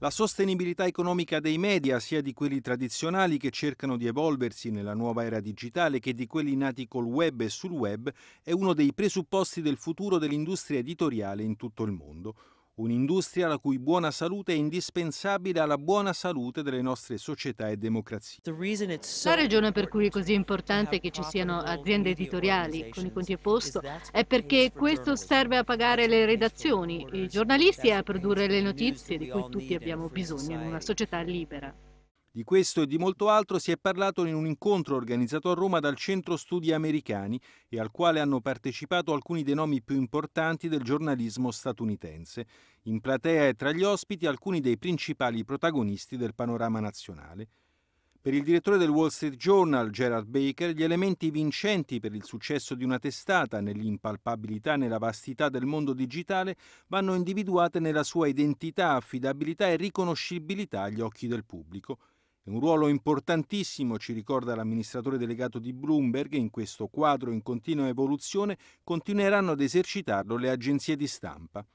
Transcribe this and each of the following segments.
La sostenibilità economica dei media, sia di quelli tradizionali che cercano di evolversi nella nuova era digitale che di quelli nati col web e sul web, è uno dei presupposti del futuro dell'industria editoriale in tutto il mondo un'industria la cui buona salute è indispensabile alla buona salute delle nostre società e democrazie. La ragione per cui è così importante che ci siano aziende editoriali con i conti a posto è perché questo serve a pagare le redazioni, i giornalisti e a produrre le notizie di cui tutti abbiamo bisogno in una società libera. Di questo e di molto altro si è parlato in un incontro organizzato a Roma dal Centro Studi Americani e al quale hanno partecipato alcuni dei nomi più importanti del giornalismo statunitense. In platea e tra gli ospiti alcuni dei principali protagonisti del panorama nazionale. Per il direttore del Wall Street Journal, Gerald Baker, gli elementi vincenti per il successo di una testata nell'impalpabilità e nella vastità del mondo digitale vanno individuate nella sua identità, affidabilità e riconoscibilità agli occhi del pubblico. Un ruolo importantissimo, ci ricorda l'amministratore delegato di Bloomberg, in questo quadro in continua evoluzione continueranno ad esercitarlo le agenzie di stampa.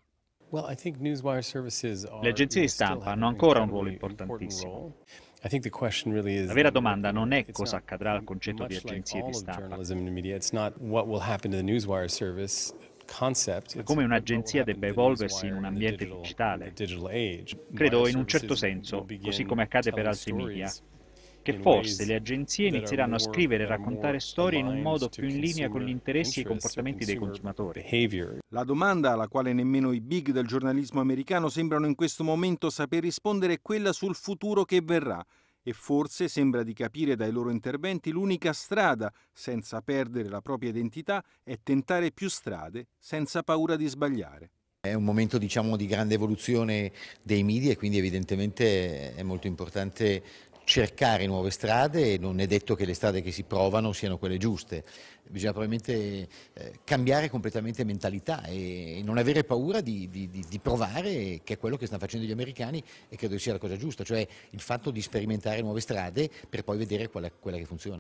Le agenzie di stampa hanno ancora un ruolo importantissimo. La vera domanda non è cosa accadrà al concetto di agenzie di stampa come un'agenzia debba evolversi in un ambiente digitale. Credo in un certo senso, così come accade per altri media, che forse le agenzie inizieranno a scrivere e raccontare storie in un modo più in linea con gli interessi e i comportamenti dei consumatori. La domanda alla quale nemmeno i big del giornalismo americano sembrano in questo momento saper rispondere è quella sul futuro che verrà e forse sembra di capire dai loro interventi l'unica strada, senza perdere la propria identità, è tentare più strade senza paura di sbagliare. È un momento diciamo, di grande evoluzione dei media e quindi evidentemente è molto importante cercare nuove strade e non è detto che le strade che si provano siano quelle giuste. Bisogna probabilmente eh, cambiare completamente mentalità e, non avere paura di, di, di, provare, che è quello che stanno facendo gli americani e credo sia la cosa giusta, cioè il fatto di sperimentare nuove strade per poi vedere qual quella che funziona.